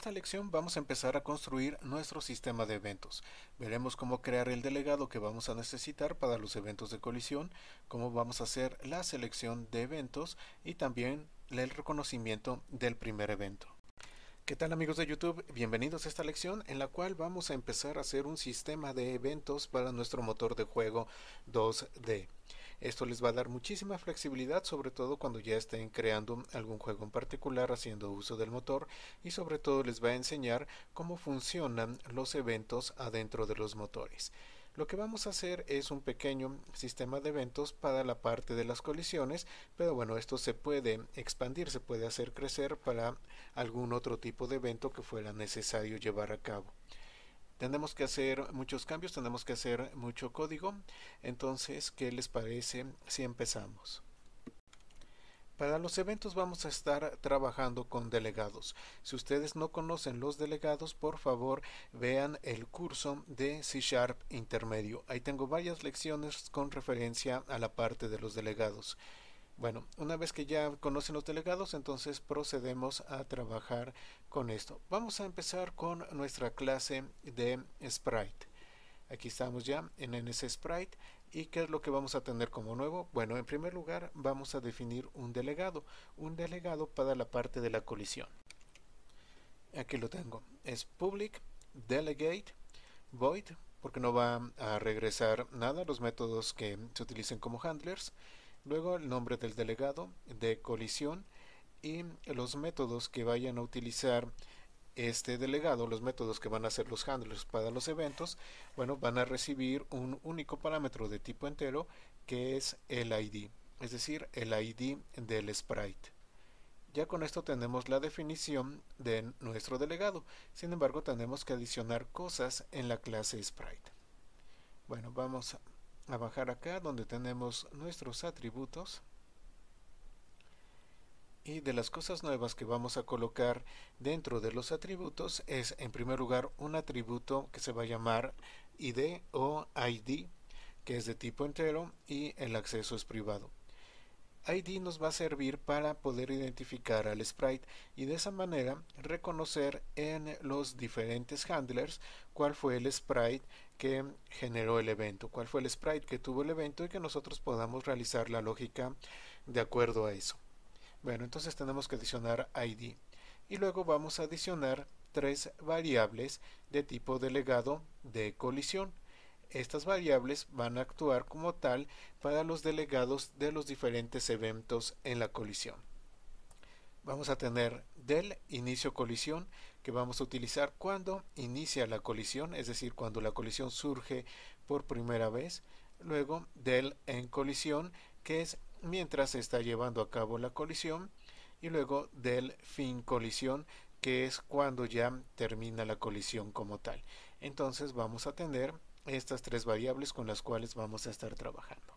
En esta lección vamos a empezar a construir nuestro sistema de eventos. Veremos cómo crear el delegado que vamos a necesitar para los eventos de colisión, cómo vamos a hacer la selección de eventos y también el reconocimiento del primer evento. ¿Qué tal amigos de YouTube? Bienvenidos a esta lección en la cual vamos a empezar a hacer un sistema de eventos para nuestro motor de juego 2D. Esto les va a dar muchísima flexibilidad, sobre todo cuando ya estén creando algún juego en particular haciendo uso del motor y sobre todo les va a enseñar cómo funcionan los eventos adentro de los motores. Lo que vamos a hacer es un pequeño sistema de eventos para la parte de las colisiones, pero bueno, esto se puede expandir, se puede hacer crecer para algún otro tipo de evento que fuera necesario llevar a cabo. Tenemos que hacer muchos cambios, tenemos que hacer mucho código. Entonces, ¿qué les parece si empezamos? Para los eventos vamos a estar trabajando con delegados. Si ustedes no conocen los delegados, por favor vean el curso de C Sharp Intermedio. Ahí tengo varias lecciones con referencia a la parte de los delegados. Bueno, una vez que ya conocen los delegados, entonces procedemos a trabajar con esto. Vamos a empezar con nuestra clase de Sprite. Aquí estamos ya en NS Sprite. ¿Y qué es lo que vamos a tener como nuevo? Bueno, en primer lugar vamos a definir un delegado. Un delegado para la parte de la colisión. Aquí lo tengo. Es public, delegate, void, porque no va a regresar nada los métodos que se utilicen como handlers. Luego el nombre del delegado de colisión y los métodos que vayan a utilizar este delegado, los métodos que van a hacer los handlers para los eventos, bueno, van a recibir un único parámetro de tipo entero que es el ID, es decir, el ID del sprite. Ya con esto tenemos la definición de nuestro delegado, sin embargo tenemos que adicionar cosas en la clase sprite. Bueno, vamos a bajar acá donde tenemos nuestros atributos y de las cosas nuevas que vamos a colocar dentro de los atributos es en primer lugar un atributo que se va a llamar ID o ID que es de tipo entero y el acceso es privado ID nos va a servir para poder identificar al sprite y de esa manera reconocer en los diferentes handlers cuál fue el sprite que generó el evento, cuál fue el sprite que tuvo el evento y que nosotros podamos realizar la lógica de acuerdo a eso. Bueno, entonces tenemos que adicionar ID y luego vamos a adicionar tres variables de tipo delegado de colisión estas variables van a actuar como tal para los delegados de los diferentes eventos en la colisión. Vamos a tener del inicio colisión que vamos a utilizar cuando inicia la colisión, es decir, cuando la colisión surge por primera vez. Luego del en colisión que es mientras se está llevando a cabo la colisión. Y luego del fin colisión que es cuando ya termina la colisión como tal. Entonces vamos a tener estas tres variables con las cuales vamos a estar trabajando.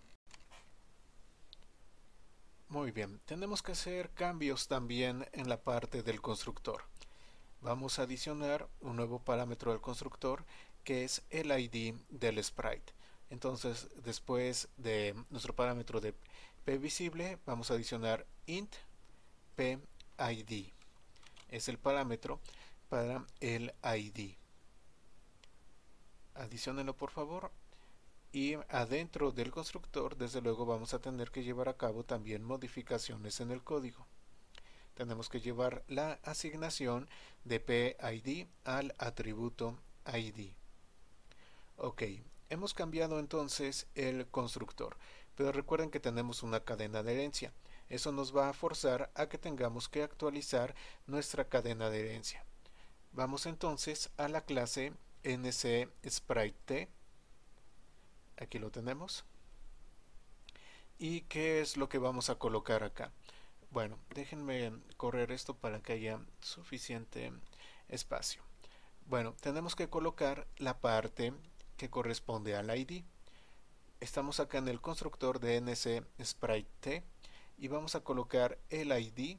Muy bien, tenemos que hacer cambios también en la parte del constructor. Vamos a adicionar un nuevo parámetro al constructor que es el ID del sprite. Entonces, después de nuestro parámetro de p visible vamos a adicionar int pid. Es el parámetro para el ID adicionenlo por favor y adentro del constructor desde luego vamos a tener que llevar a cabo también modificaciones en el código tenemos que llevar la asignación de PID al atributo ID ok hemos cambiado entonces el constructor pero recuerden que tenemos una cadena de herencia eso nos va a forzar a que tengamos que actualizar nuestra cadena de herencia vamos entonces a la clase nc sprite t aquí lo tenemos y qué es lo que vamos a colocar acá bueno déjenme correr esto para que haya suficiente espacio bueno tenemos que colocar la parte que corresponde al id estamos acá en el constructor de nc sprite t y vamos a colocar el id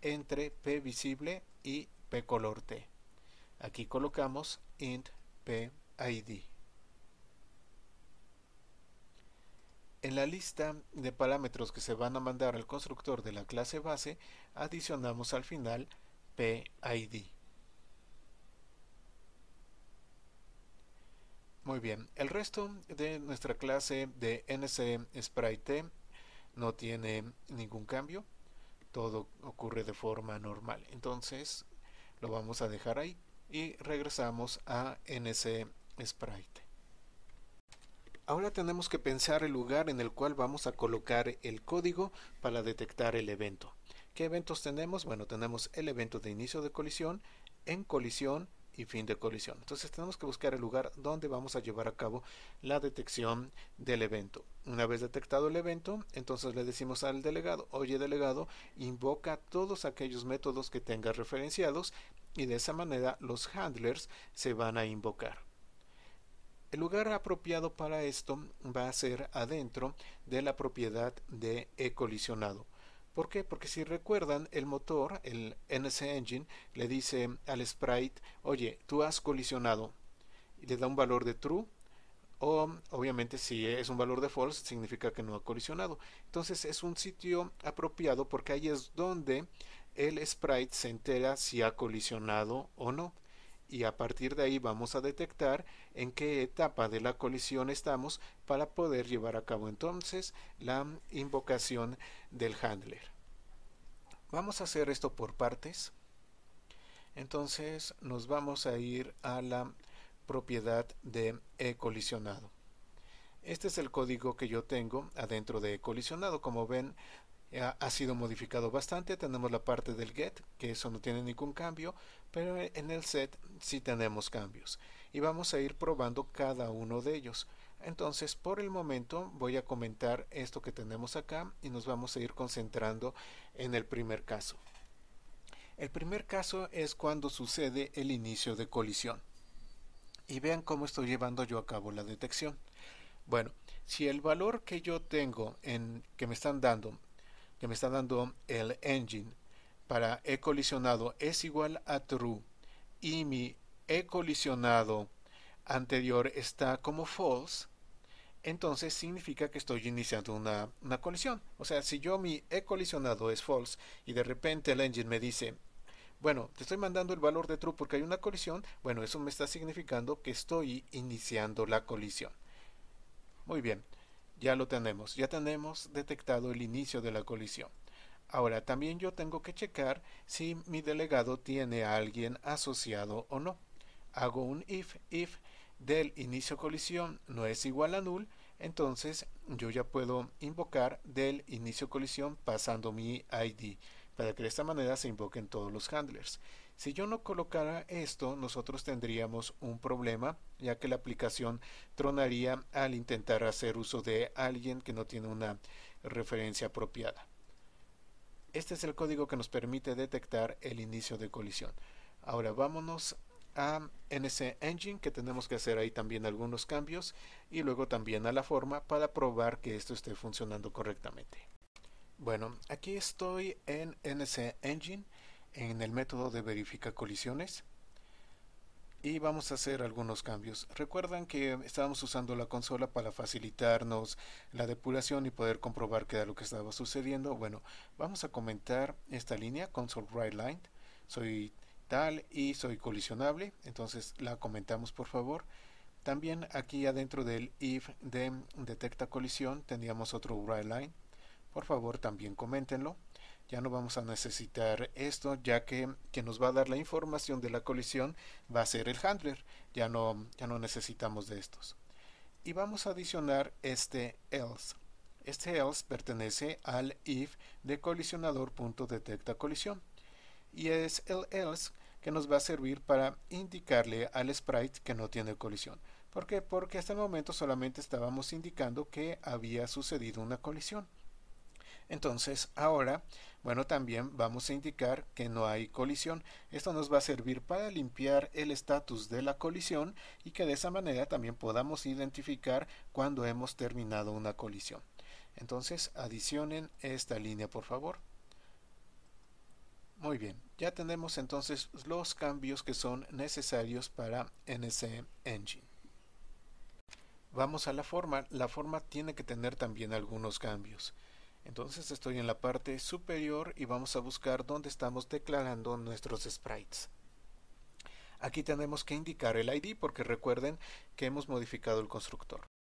entre p visible y p color t Aquí colocamos int p_id. En la lista de parámetros que se van a mandar al constructor de la clase base, adicionamos al final PID. Muy bien, el resto de nuestra clase de T no tiene ningún cambio, todo ocurre de forma normal, entonces lo vamos a dejar ahí y regresamos a NC Sprite. Ahora tenemos que pensar el lugar en el cual vamos a colocar el código para detectar el evento. ¿Qué eventos tenemos? Bueno, tenemos el evento de inicio de colisión, en colisión y fin de colisión. Entonces tenemos que buscar el lugar donde vamos a llevar a cabo la detección del evento. Una vez detectado el evento, entonces le decimos al delegado, oye delegado, invoca todos aquellos métodos que tenga referenciados y de esa manera los handlers se van a invocar. El lugar apropiado para esto va a ser adentro de la propiedad de e-colisionado. ¿Por qué? Porque si recuerdan, el motor, el NC Engine, le dice al sprite, oye, tú has colisionado. Y le da un valor de true. O, obviamente, si es un valor de false, significa que no ha colisionado. Entonces, es un sitio apropiado porque ahí es donde el sprite se entera si ha colisionado o no y a partir de ahí vamos a detectar en qué etapa de la colisión estamos para poder llevar a cabo entonces la invocación del handler. Vamos a hacer esto por partes. Entonces nos vamos a ir a la propiedad de e colisionado. Este es el código que yo tengo adentro de e colisionado. Como ven, eh, ha sido modificado bastante. Tenemos la parte del get, que eso no tiene ningún cambio, pero eh, en el set sí tenemos cambios. Y vamos a ir probando cada uno de ellos. Entonces, por el momento voy a comentar esto que tenemos acá y nos vamos a ir concentrando en el primer caso. El primer caso es cuando sucede el inicio de colisión. Y vean cómo estoy llevando yo a cabo la detección. Bueno, si el valor que yo tengo en que me están dando que me está dando el engine para he colisionado es igual a true y mi he colisionado anterior está como false, entonces significa que estoy iniciando una, una, colisión. O sea, si yo mi he colisionado es false y de repente el engine me dice, bueno, te estoy mandando el valor de true porque hay una colisión, bueno, eso me está significando que estoy iniciando la colisión. Muy bien. Ya lo tenemos, ya tenemos detectado el inicio de la colisión. Ahora también yo tengo que checar si mi delegado tiene a alguien asociado o no. Hago un if, if del inicio colisión no es igual a null, entonces yo ya puedo invocar del inicio colisión pasando mi ID para que de esta manera se invoquen todos los handlers. Si yo no colocara esto, nosotros tendríamos un problema, ya que la aplicación tronaría al intentar hacer uso de alguien que no tiene una referencia apropiada. Este es el código que nos permite detectar el inicio de colisión. Ahora vámonos a NC Engine, que tenemos que hacer ahí también algunos cambios, y luego también a la forma para probar que esto esté funcionando correctamente. Bueno, aquí estoy en NC Engine en el método de verifica colisiones y vamos a hacer algunos cambios. Recuerdan que estábamos usando la consola para facilitarnos la depuración y poder comprobar qué era lo que estaba sucediendo. Bueno, vamos a comentar esta línea, console line. Soy tal y soy colisionable, entonces la comentamos por favor. También aquí adentro del if dem detecta colisión teníamos otro WriteLine line. Por favor, también coméntenlo ya no vamos a necesitar esto ya que quien nos va a dar la información de la colisión va a ser el handler ya no ya no necesitamos de estos y vamos a adicionar este else este else pertenece al if de colisionador.detecta colisión y es el else que nos va a servir para indicarle al sprite que no tiene colisión. ¿Por qué? Porque hasta el momento solamente estábamos indicando que había sucedido una colisión. Entonces ahora, bueno, también vamos a indicar que no hay colisión. Esto nos va a servir para limpiar el estatus de la colisión y que de esa manera también podamos identificar cuando hemos terminado una colisión. Entonces adicionen esta línea por favor. Muy bien, ya tenemos entonces los cambios que son necesarios para NC Engine. Vamos a la forma. La forma tiene que tener también algunos cambios. Entonces estoy en la parte superior y vamos a buscar dónde estamos declarando nuestros sprites. Aquí tenemos que indicar el ID porque recuerden que hemos modificado el constructor.